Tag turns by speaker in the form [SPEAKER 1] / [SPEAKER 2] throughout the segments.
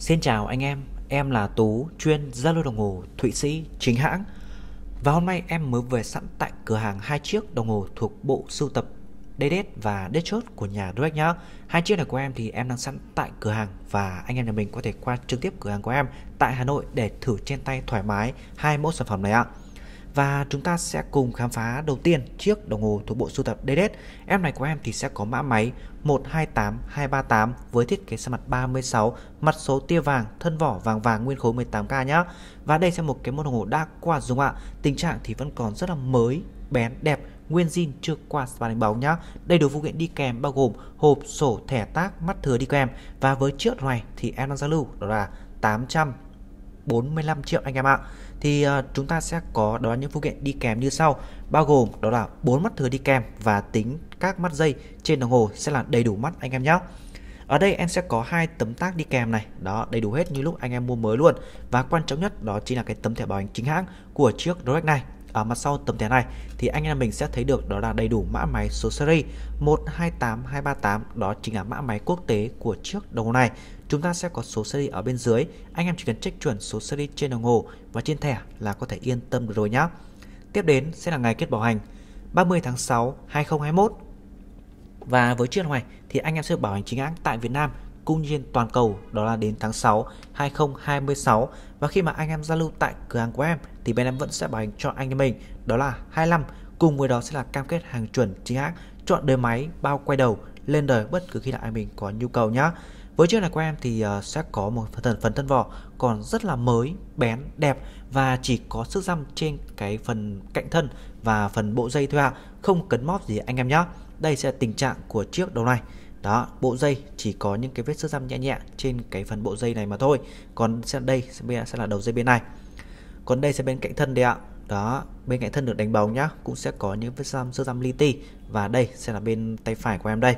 [SPEAKER 1] Xin chào anh em, em là Tú, chuyên gia lô đồng hồ Thụy Sĩ chính hãng Và hôm nay em mới về sẵn tại cửa hàng hai chiếc đồng hồ thuộc bộ sưu tập Dedet và Deadshot của nhà Direct nhá Hai chiếc này của em thì em đang sẵn tại cửa hàng Và anh em nhà mình có thể qua trực tiếp cửa hàng của em tại Hà Nội để thử trên tay thoải mái hai mẫu sản phẩm này ạ à và chúng ta sẽ cùng khám phá đầu tiên chiếc đồng hồ thuộc bộ sưu tập Dedet. Em này của em thì sẽ có mã máy 128238 với thiết kế sa mặt 36, mặt số tia vàng, thân vỏ vàng vàng nguyên khối 18K nhá. Và đây sẽ một cái môn đồng hồ đã qua dùng ạ. Tình trạng thì vẫn còn rất là mới, bén, đẹp, nguyên zin chưa qua spa đánh bóng nhá. Đây đồ phụ kiện đi kèm bao gồm hộp, sổ, thẻ tác, mắt thừa đi kèm. Và với chiếc này thì em đang giao lưu đó là 845 triệu anh em ạ thì ờ, chúng ta sẽ có đó những phụ kiện đi kèm như sau bao gồm đó là bốn mắt thừa đi kèm và tính các mắt dây trên đồng hồ sẽ là đầy đủ mắt anh em nhé ở đây em sẽ có hai tấm tác đi kèm này đó đầy đủ hết như lúc anh em mua mới luôn và quan trọng nhất đó chính là cái tấm thẻ bảo hành chính hãng của chiếc Rolex này ở mặt sau tấm thẻ này thì anh em mình sẽ thấy được đó là đầy đủ mã máy số seri 128238 đó chính là mã máy quốc tế của chiếc đồng hồ này chúng ta sẽ có số series ở bên dưới. Anh em chỉ cần check chuẩn số series trên đồng hồ và trên thẻ là có thể yên tâm được rồi nhé Tiếp đến sẽ là ngày kết bảo hành 30 tháng 6 2021. Và với chiếc này thì anh em sẽ bảo hành chính hãng tại Việt Nam cung nhiên toàn cầu đó là đến tháng 6 2026 và khi mà anh em giao lưu tại cửa hàng của em thì bên em vẫn sẽ bảo hành cho anh em mình đó là 25 cùng với đó sẽ là cam kết hàng chuẩn chính hãng chọn đời máy bao quay đầu lên đời bất cứ khi nào anh mình có nhu cầu nhé với chiếc này của em thì ờ, sẽ có một phần, phần thân vỏ còn rất là mới, bén, đẹp và chỉ có sức răm trên cái phần cạnh thân và phần bộ dây thôi ạ, à. không cấn móp gì anh em nhé. Đây sẽ là tình trạng của chiếc đầu này. Đó, bộ dây chỉ có những cái vết sức răm nhẹ nhẹ trên cái phần bộ dây này mà thôi. Còn đây sẽ là đầu dây bên này. Còn đây sẽ bên cạnh thân đây ạ. Đó, bên cạnh thân được đánh bóng nhá, cũng sẽ có những vết răm sức răm li ti và đây sẽ là bên tay phải của em đây.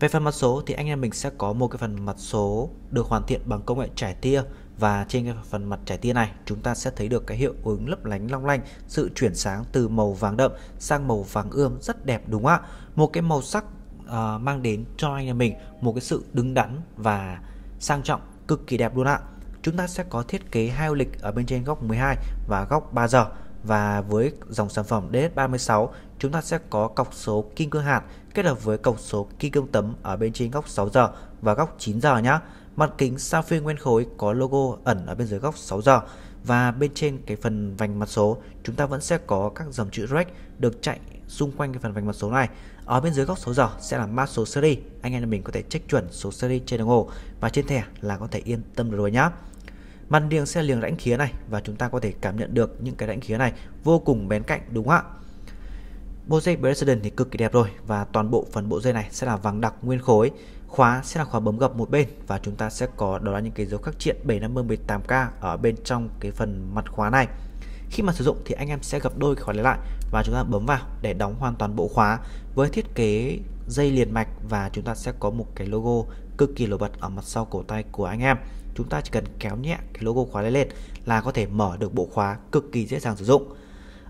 [SPEAKER 1] Về phần mặt số thì anh em mình sẽ có một cái phần mặt số được hoàn thiện bằng công nghệ trải tia và trên cái phần mặt trải tia này chúng ta sẽ thấy được cái hiệu ứng lấp lánh long lanh, sự chuyển sáng từ màu vàng đậm sang màu vàng ươm rất đẹp đúng không ạ? Một cái màu sắc uh, mang đến cho anh em mình một cái sự đứng đắn và sang trọng cực kỳ đẹp luôn ạ. Chúng ta sẽ có thiết kế hai ô lịch ở bên trên góc 12 và góc 3 giờ. Và với dòng sản phẩm DS36, chúng ta sẽ có cọc số kim cương hạt kết hợp với cọc số kim cương tấm ở bên trên góc 6 giờ và góc 9 giờ nhé. Mặt kính sapphire nguyên khối có logo ẩn ở bên dưới góc 6 giờ và bên trên cái phần vành mặt số chúng ta vẫn sẽ có các dòng chữ red được chạy xung quanh cái phần vành mặt số này. Ở bên dưới góc số giờ sẽ là mã số series, anh em mình có thể check chuẩn số series trên đồng hồ và trên thẻ là có thể yên tâm được rồi nhé màn liêng xe liềng rãnh khía này và chúng ta có thể cảm nhận được những cái rãnh khía này vô cùng bén cạnh đúng không ạ? Bộ dây President thì cực kỳ đẹp rồi và toàn bộ phần bộ dây này sẽ là vàng đặc nguyên khối khóa sẽ là khóa bấm gập một bên và chúng ta sẽ có đó là những cái dấu khắc triện 750 18K ở bên trong cái phần mặt khóa này khi mà sử dụng thì anh em sẽ gập đôi khóa lấy lại và chúng ta bấm vào để đóng hoàn toàn bộ khóa với thiết kế dây liền mạch và chúng ta sẽ có một cái logo cực kỳ nổi bật ở mặt sau cổ tay của anh em chúng ta chỉ cần kéo nhẹ cái logo khóa lên lên là có thể mở được bộ khóa cực kỳ dễ dàng sử dụng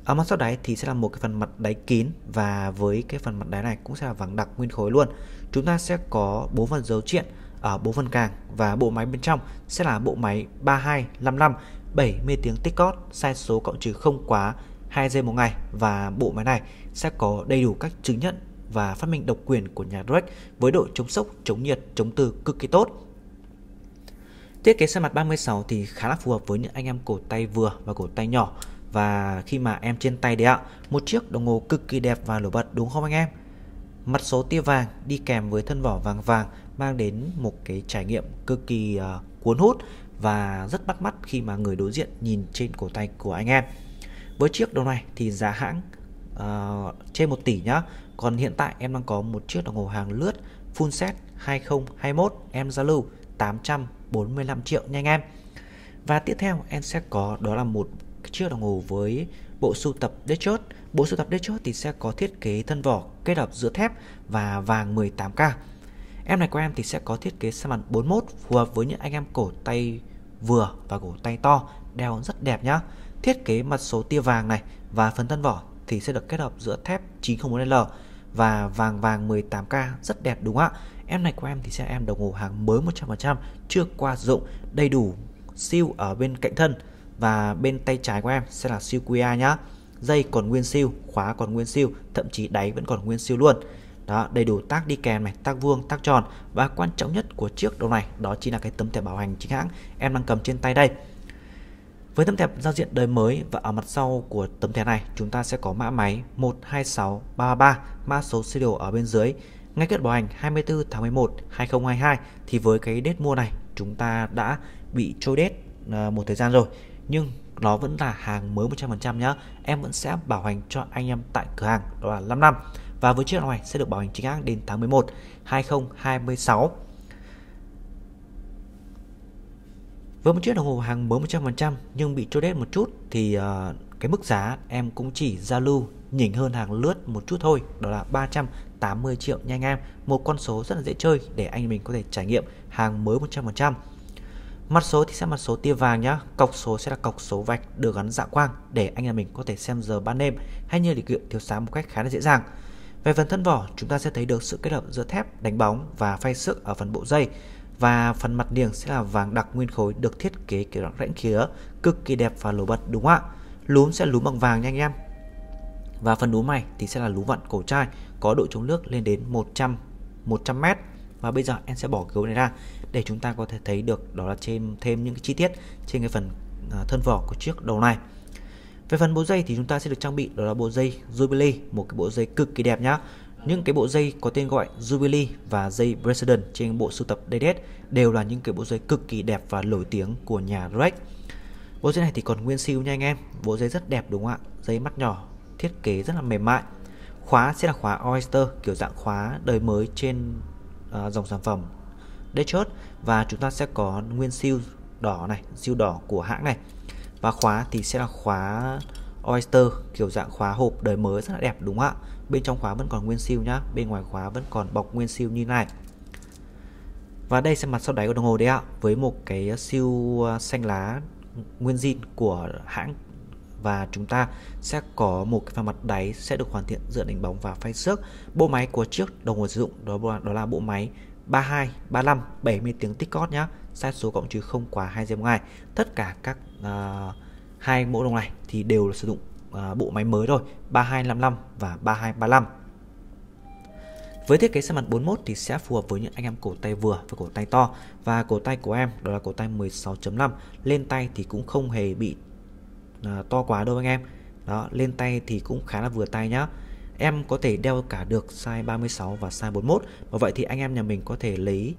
[SPEAKER 1] ở mặt sau đáy thì sẽ là một cái phần mặt đáy kín và với cái phần mặt đáy này cũng sẽ là vàng đặc nguyên khối luôn chúng ta sẽ có bốn phần dấu chuyện ở bốn phần càng và bộ máy bên trong sẽ là bộ máy 3255 70 tiếng tích cót sai số cộng trừ không quá 2 giây một ngày và bộ máy này sẽ có đầy đủ các chứng nhận và phát minh độc quyền của nhà Drake với độ chống sốc, chống nhiệt, chống từ cực kỳ tốt Thiết kế sơn mặt 36 thì khá là phù hợp với những anh em cổ tay vừa và cổ tay nhỏ và khi mà em trên tay đấy ạ, một chiếc đồng hồ cực kỳ đẹp và nổi bật đúng không anh em? Mặt số tia vàng đi kèm với thân vỏ vàng vàng mang đến một cái trải nghiệm cực kỳ uh, cuốn hút và rất bắt mắt khi mà người đối diện nhìn trên cổ tay của anh em. Với chiếc đồng này thì giá hãng uh, trên 1 tỷ nhá. Còn hiện tại em đang có một chiếc đồng hồ hàng lướt full set 2021 em giao lưu 800 45 triệu nha anh em Và tiếp theo em sẽ có đó là một chiếc đồng hồ với bộ sưu tập đế chốt Bộ sưu tập đế chốt thì sẽ có thiết kế thân vỏ kết hợp giữa thép và vàng 18K Em này của em thì sẽ có thiết kế sang mặt 41 phù hợp với những anh em cổ tay vừa và cổ tay to Đeo rất đẹp nhá Thiết kế mặt số tia vàng này và phần thân vỏ thì sẽ được kết hợp giữa thép 904L và vàng vàng 18K rất đẹp đúng không ạ Em này của em thì xe em đồng hồ hàng mới 100% Chưa qua dụng đầy đủ siêu ở bên cạnh thân Và bên tay trái của em sẽ là siêu QA nhá Dây còn nguyên siêu, khóa còn nguyên siêu Thậm chí đáy vẫn còn nguyên siêu luôn đó, đầy đủ tác đi kèm này, tác vuông, tác tròn và quan trọng nhất của chiếc đồ này đó chính là cái tấm thẻ bảo hành chính hãng em đang cầm trên tay đây. Với tấm thẻ giao diện đời mới và ở mặt sau của tấm thẻ này chúng ta sẽ có mã máy 126333 mã số serial ở bên dưới ngay kết bảo hành 24 tháng 11 2022 thì với cái date mua này chúng ta đã bị trôi date à, một thời gian rồi nhưng nó vẫn là hàng mới 100% nhá em vẫn sẽ bảo hành cho anh em tại cửa hàng đó là 5 năm và với chiếc này sẽ được bảo hành chính hãng đến tháng 11 2026 với một chiếc đồng hồ hàng mới 100% nhưng bị trôi đét một chút thì à, cái mức giá em cũng chỉ giao lưu nhỉnh hơn hàng lướt một chút thôi đó là 300 80 triệu nha anh em Một con số rất là dễ chơi để anh mình có thể trải nghiệm hàng mới 100% Mặt số thì sẽ mặt số tia vàng nhá Cọc số sẽ là cọc số vạch được gắn dạ quang Để anh em mình có thể xem giờ ban đêm Hay như lịch kiện thiếu sáng một cách khá là dễ dàng Về phần thân vỏ chúng ta sẽ thấy được sự kết hợp giữa thép, đánh bóng và phay sức ở phần bộ dây Và phần mặt niềng sẽ là vàng đặc nguyên khối được thiết kế kiểu dạng rãnh khía Cực kỳ đẹp và nổi bật đúng không ạ Lúm sẽ lúm bằng vàng nha anh em và phần lúa mày thì sẽ là lú vặn cổ chai có độ chống nước lên đến 100 100 m. Và bây giờ em sẽ bỏ gấu này ra để chúng ta có thể thấy được đó là thêm thêm những cái chi tiết trên cái phần à, thân vỏ của chiếc đầu này. Về phần bộ dây thì chúng ta sẽ được trang bị đó là bộ dây Jubilee, một cái bộ dây cực kỳ đẹp nhá. Những cái bộ dây có tên gọi Jubilee và dây President trên bộ sưu tập Dead đều là những cái bộ dây cực kỳ đẹp và nổi tiếng của nhà rolex Bộ dây này thì còn nguyên siêu nha anh em, bộ dây rất đẹp đúng không ạ? Dây mắt nhỏ thiết kế rất là mềm mại khóa sẽ là khóa Oyster kiểu dạng khóa đời mới trên uh, dòng sản phẩm Dechert và chúng ta sẽ có nguyên siêu đỏ này siêu đỏ của hãng này và khóa thì sẽ là khóa Oyster kiểu dạng khóa hộp đời mới rất là đẹp đúng không ạ bên trong khóa vẫn còn nguyên siêu nhá bên ngoài khóa vẫn còn bọc nguyên siêu như này và đây sẽ mặt sau đáy của đồng hồ đấy ạ với một cái siêu ờ, xanh lá nguyên zin của hãng và chúng ta sẽ có một cái phần mặt đáy sẽ được hoàn thiện dựa đánh bóng và phay xước. Bộ máy của chiếc đồng hồ sử dụng đó là, đó là bộ máy 32, 35, 70 tiếng tích cót nhá. Sai số cộng trừ không quá 2 giây ngày. Tất cả các à, hai uh, mẫu đồng này thì đều là sử dụng uh, bộ máy mới rồi, 3255 và 3235. Với thiết kế xe mặt 41 thì sẽ phù hợp với những anh em cổ tay vừa và cổ tay to và cổ tay của em đó là cổ tay 16.5 lên tay thì cũng không hề bị à, to quá đâu anh em đó lên tay thì cũng khá là vừa tay nhá em có thể đeo cả được size 36 và size 41 và vậy thì anh em nhà mình có thể lấy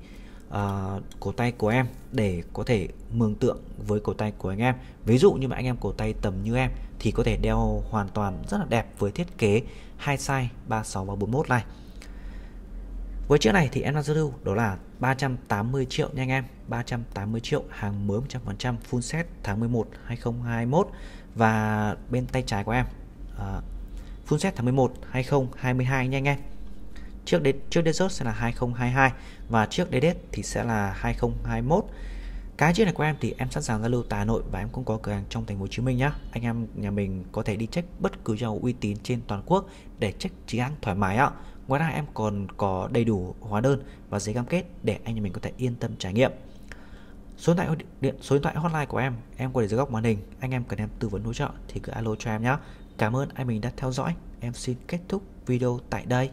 [SPEAKER 1] uh, cổ tay của em để có thể mường tượng với cổ tay của anh em ví dụ như mà anh em cổ tay tầm như em thì có thể đeo hoàn toàn rất là đẹp với thiết kế hai size 36 và 41 này với chiếc này thì em đang giao lưu đó là 380 triệu nha anh em 380 triệu hàng mới 100% full set tháng 11 2021 và bên tay trái của em à, full set tháng 11 2022 nha anh em chiếc đến chiếc desert sẽ là 2022 và trước đến thì sẽ là 2021 cái chiếc này của em thì em sẵn sàng giao lưu tại Hà Nội và em cũng có cửa hàng trong thành phố Hồ Chí Minh nhá. Anh em nhà mình có thể đi check bất cứ nhà uy tín trên toàn quốc để check chính hãng thoải mái ạ. Ngoài ra em còn có đầy đủ hóa đơn và giấy cam kết để anh nhà mình có thể yên tâm trải nghiệm. Số điện thoại điện số điện thoại hotline của em em có để dưới góc màn hình. Anh em cần em tư vấn hỗ trợ thì cứ alo cho em nhé. Cảm ơn anh mình đã theo dõi. Em xin kết thúc video tại đây.